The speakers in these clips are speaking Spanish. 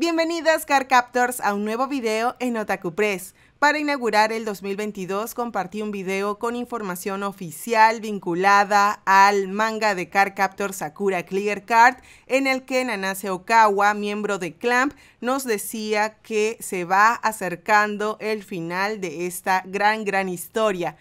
Bienvenidas Car Captors a un nuevo video en Otaku Press. Para inaugurar el 2022 compartí un video con información oficial vinculada al manga de Car Captor Sakura Clear Card en el que Nanase Okawa, miembro de Clamp, nos decía que se va acercando el final de esta gran gran historia.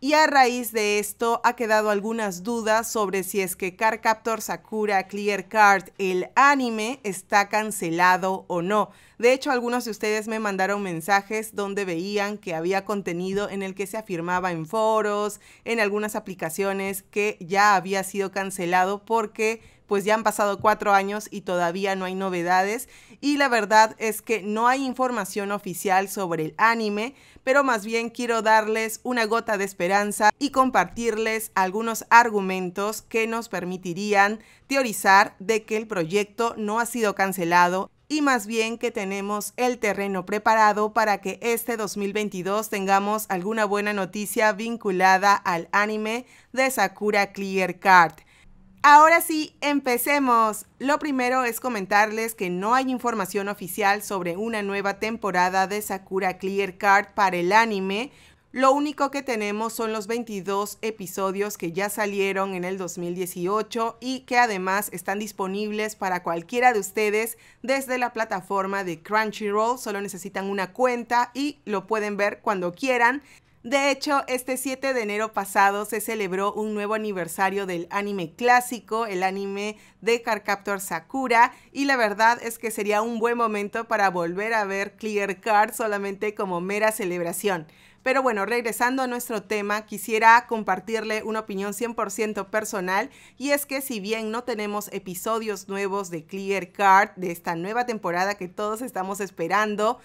Y a raíz de esto ha quedado algunas dudas sobre si es que carcaptor Sakura Clear Card, el anime, está cancelado o no. De hecho, algunos de ustedes me mandaron mensajes donde veían que había contenido en el que se afirmaba en foros, en algunas aplicaciones, que ya había sido cancelado porque pues ya han pasado cuatro años y todavía no hay novedades. Y la verdad es que no hay información oficial sobre el anime, pero más bien quiero darles una gota de esperanza y compartirles algunos argumentos que nos permitirían teorizar de que el proyecto no ha sido cancelado y más bien que tenemos el terreno preparado para que este 2022 tengamos alguna buena noticia vinculada al anime de Sakura Clear Card. Ahora sí, empecemos. Lo primero es comentarles que no hay información oficial sobre una nueva temporada de Sakura Clear Card para el anime. Lo único que tenemos son los 22 episodios que ya salieron en el 2018 y que además están disponibles para cualquiera de ustedes desde la plataforma de Crunchyroll. Solo necesitan una cuenta y lo pueden ver cuando quieran. De hecho, este 7 de enero pasado se celebró un nuevo aniversario del anime clásico, el anime de Cardcaptor Sakura, y la verdad es que sería un buen momento para volver a ver Clear Card solamente como mera celebración. Pero bueno, regresando a nuestro tema, quisiera compartirle una opinión 100% personal y es que si bien no tenemos episodios nuevos de Clear Card de esta nueva temporada que todos estamos esperando,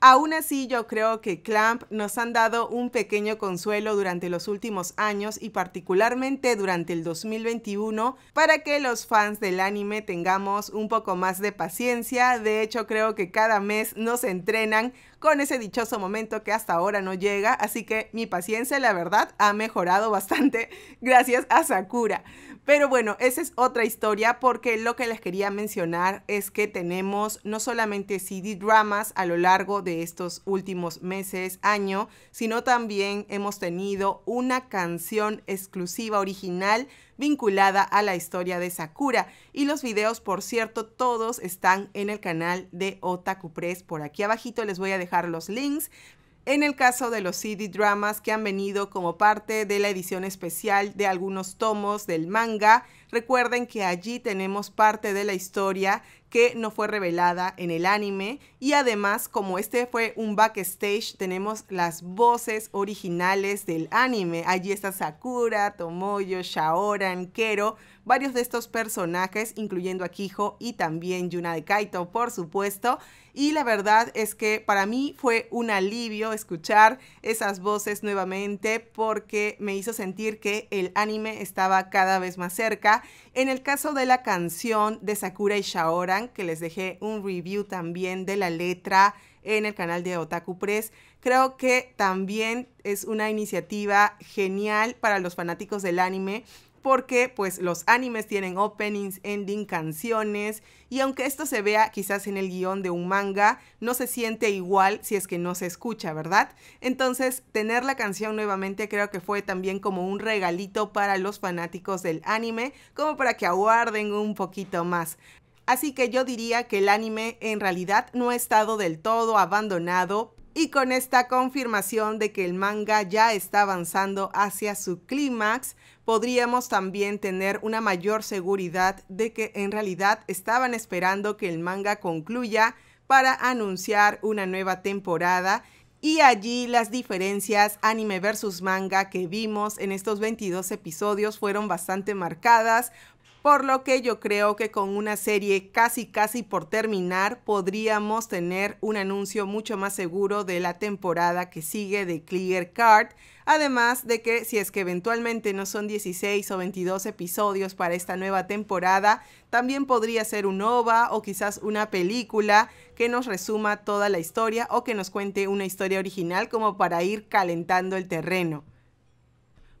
Aún así, yo creo que Clamp nos han dado un pequeño consuelo durante los últimos años y particularmente durante el 2021 para que los fans del anime tengamos un poco más de paciencia. De hecho, creo que cada mes nos entrenan con ese dichoso momento que hasta ahora no llega, así que mi paciencia, la verdad, ha mejorado bastante gracias a Sakura. Pero bueno, esa es otra historia porque lo que les quería mencionar es que tenemos no solamente CD dramas a lo largo de estos últimos meses, año, sino también hemos tenido una canción exclusiva original vinculada a la historia de Sakura. Y los videos, por cierto, todos están en el canal de Otaku Press. Por aquí abajito les voy a dejar los links en el caso de los CD dramas que han venido como parte de la edición especial de algunos tomos del manga, recuerden que allí tenemos parte de la historia que no fue revelada en el anime. Y además, como este fue un backstage, tenemos las voces originales del anime. Allí está Sakura, Tomoyo, Shaoran, Kero, varios de estos personajes, incluyendo a Kijo y también Yuna de Kaito, por supuesto. Y la verdad es que para mí fue un alivio escuchar esas voces nuevamente porque me hizo sentir que el anime estaba cada vez más cerca en el caso de la canción de Sakura y Shaoran, que les dejé un review también de la letra en el canal de Otaku Press, creo que también es una iniciativa genial para los fanáticos del anime porque pues los animes tienen openings, ending, canciones y aunque esto se vea quizás en el guión de un manga, no se siente igual si es que no se escucha, ¿verdad? Entonces tener la canción nuevamente creo que fue también como un regalito para los fanáticos del anime, como para que aguarden un poquito más. Así que yo diría que el anime en realidad no ha estado del todo abandonado y con esta confirmación de que el manga ya está avanzando hacia su clímax, podríamos también tener una mayor seguridad de que en realidad estaban esperando que el manga concluya para anunciar una nueva temporada y allí las diferencias anime versus manga que vimos en estos 22 episodios fueron bastante marcadas por lo que yo creo que con una serie casi casi por terminar podríamos tener un anuncio mucho más seguro de la temporada que sigue de Clear Card. Además de que si es que eventualmente no son 16 o 22 episodios para esta nueva temporada, también podría ser un OVA o quizás una película que nos resuma toda la historia o que nos cuente una historia original como para ir calentando el terreno.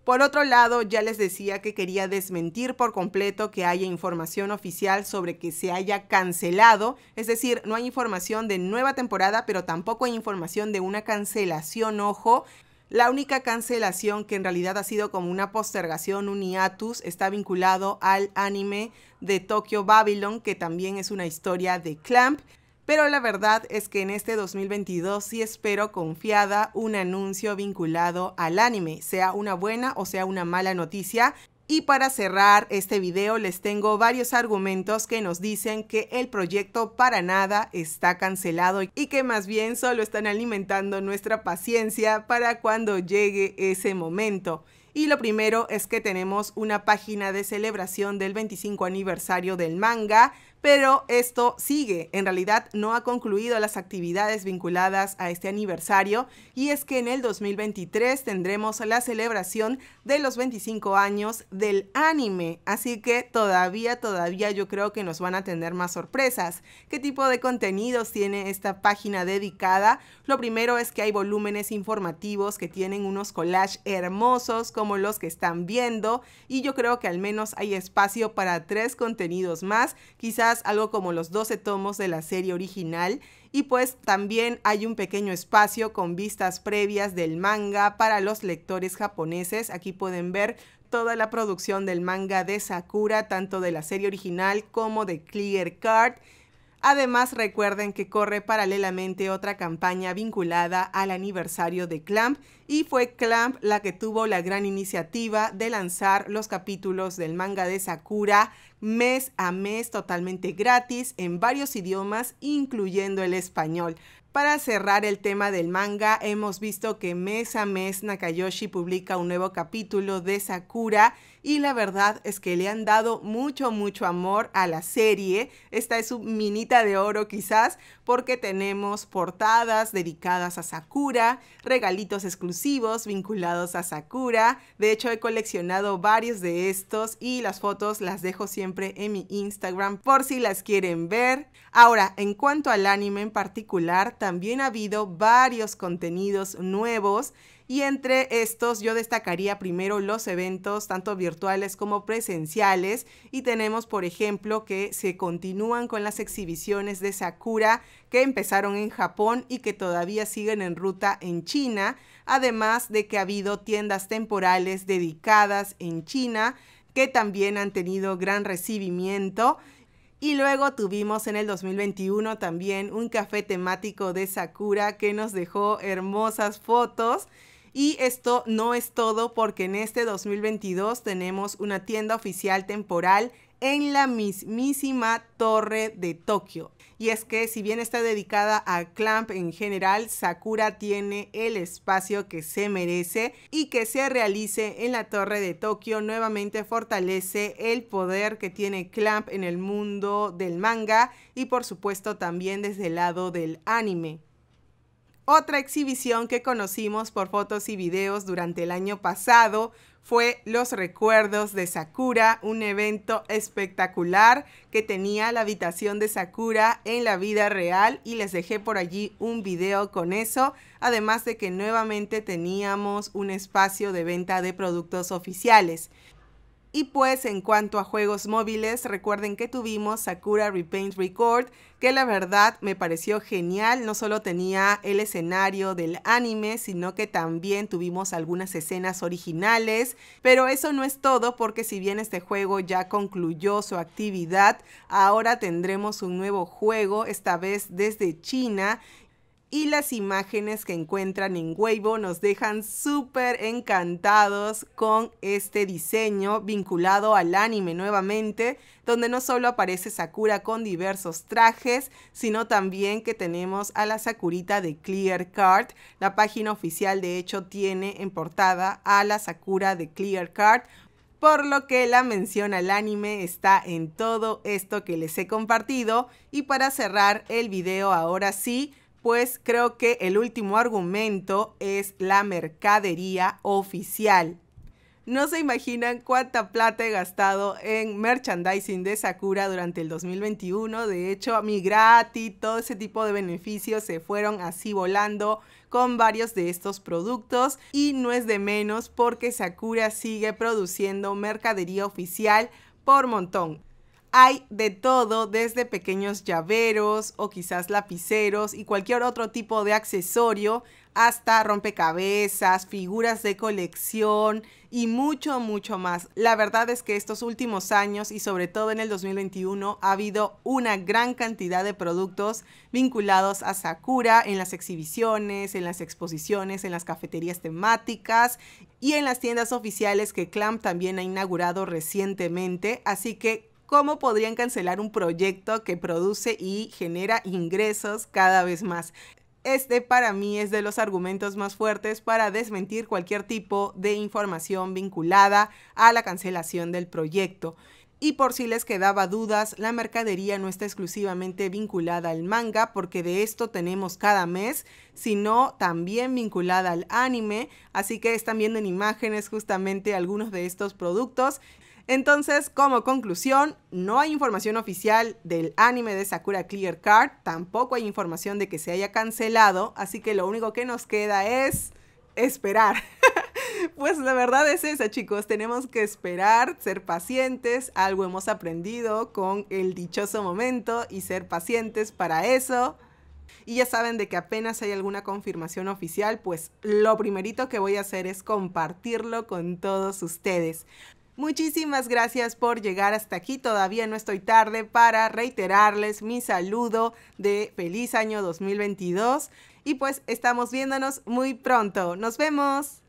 Por otro lado, ya les decía que quería desmentir por completo que haya información oficial sobre que se haya cancelado, es decir, no hay información de nueva temporada, pero tampoco hay información de una cancelación, ojo. La única cancelación que en realidad ha sido como una postergación, un hiatus, está vinculado al anime de Tokyo Babylon, que también es una historia de Clamp pero la verdad es que en este 2022 sí espero confiada un anuncio vinculado al anime, sea una buena o sea una mala noticia. Y para cerrar este video les tengo varios argumentos que nos dicen que el proyecto para nada está cancelado y que más bien solo están alimentando nuestra paciencia para cuando llegue ese momento. Y lo primero es que tenemos una página de celebración del 25 aniversario del manga, pero esto sigue, en realidad no ha concluido las actividades vinculadas a este aniversario y es que en el 2023 tendremos la celebración de los 25 años del anime, así que todavía, todavía yo creo que nos van a tener más sorpresas. ¿Qué tipo de contenidos tiene esta página dedicada? Lo primero es que hay volúmenes informativos que tienen unos collages hermosos como los que están viendo y yo creo que al menos hay espacio para tres contenidos más, quizás algo como los 12 tomos de la serie original y pues también hay un pequeño espacio con vistas previas del manga para los lectores japoneses. Aquí pueden ver toda la producción del manga de Sakura, tanto de la serie original como de Clear Card Además, recuerden que corre paralelamente otra campaña vinculada al aniversario de Clamp y fue Clamp la que tuvo la gran iniciativa de lanzar los capítulos del manga de Sakura mes a mes totalmente gratis en varios idiomas, incluyendo el español. Para cerrar el tema del manga, hemos visto que mes a mes Nakayoshi publica un nuevo capítulo de Sakura y la verdad es que le han dado mucho, mucho amor a la serie. Esta es su minita de oro quizás porque tenemos portadas dedicadas a Sakura, regalitos exclusivos vinculados a Sakura. De hecho, he coleccionado varios de estos y las fotos las dejo siempre en mi Instagram por si las quieren ver. Ahora, en cuanto al anime en particular, también ha habido varios contenidos nuevos y entre estos yo destacaría primero los eventos tanto virtuales como presenciales y tenemos por ejemplo que se continúan con las exhibiciones de Sakura que empezaron en Japón y que todavía siguen en ruta en China, además de que ha habido tiendas temporales dedicadas en China que también han tenido gran recibimiento y luego tuvimos en el 2021 también un café temático de Sakura que nos dejó hermosas fotos. Y esto no es todo porque en este 2022 tenemos una tienda oficial temporal en la mismísima torre de Tokio. Y es que si bien está dedicada a Clamp en general, Sakura tiene el espacio que se merece y que se realice en la torre de Tokio nuevamente fortalece el poder que tiene Clamp en el mundo del manga y por supuesto también desde el lado del anime. Otra exhibición que conocimos por fotos y videos durante el año pasado fue Los Recuerdos de Sakura, un evento espectacular que tenía la habitación de Sakura en la vida real y les dejé por allí un video con eso, además de que nuevamente teníamos un espacio de venta de productos oficiales. Y pues en cuanto a juegos móviles, recuerden que tuvimos Sakura Repaint Record, que la verdad me pareció genial. No solo tenía el escenario del anime, sino que también tuvimos algunas escenas originales. Pero eso no es todo, porque si bien este juego ya concluyó su actividad, ahora tendremos un nuevo juego, esta vez desde China, y las imágenes que encuentran en Weibo nos dejan súper encantados con este diseño vinculado al anime nuevamente, donde no solo aparece Sakura con diversos trajes, sino también que tenemos a la Sakurita de Clear Card. La página oficial de hecho tiene en portada a la Sakura de Clear Card por lo que la mención al anime está en todo esto que les he compartido. Y para cerrar el video, ahora sí, pues creo que el último argumento es la mercadería oficial. No se imaginan cuánta plata he gastado en merchandising de Sakura durante el 2021. De hecho, mi gratis, todo ese tipo de beneficios se fueron así volando con varios de estos productos. Y no es de menos porque Sakura sigue produciendo mercadería oficial por montón hay de todo, desde pequeños llaveros o quizás lapiceros y cualquier otro tipo de accesorio, hasta rompecabezas, figuras de colección y mucho, mucho más. La verdad es que estos últimos años y sobre todo en el 2021 ha habido una gran cantidad de productos vinculados a Sakura en las exhibiciones, en las exposiciones, en las cafeterías temáticas y en las tiendas oficiales que Clamp también ha inaugurado recientemente, así que cómo podrían cancelar un proyecto que produce y genera ingresos cada vez más. Este para mí es de los argumentos más fuertes para desmentir cualquier tipo de información vinculada a la cancelación del proyecto. Y por si les quedaba dudas, la mercadería no está exclusivamente vinculada al manga, porque de esto tenemos cada mes, sino también vinculada al anime, así que están viendo en imágenes justamente algunos de estos productos entonces, como conclusión, no hay información oficial del anime de Sakura Clear Card, tampoco hay información de que se haya cancelado, así que lo único que nos queda es esperar. pues la verdad es esa, chicos. Tenemos que esperar, ser pacientes. Algo hemos aprendido con el dichoso momento y ser pacientes para eso. Y ya saben de que apenas hay alguna confirmación oficial, pues lo primerito que voy a hacer es compartirlo con todos ustedes. Muchísimas gracias por llegar hasta aquí. Todavía no estoy tarde para reiterarles mi saludo de feliz año 2022. Y pues estamos viéndonos muy pronto. Nos vemos.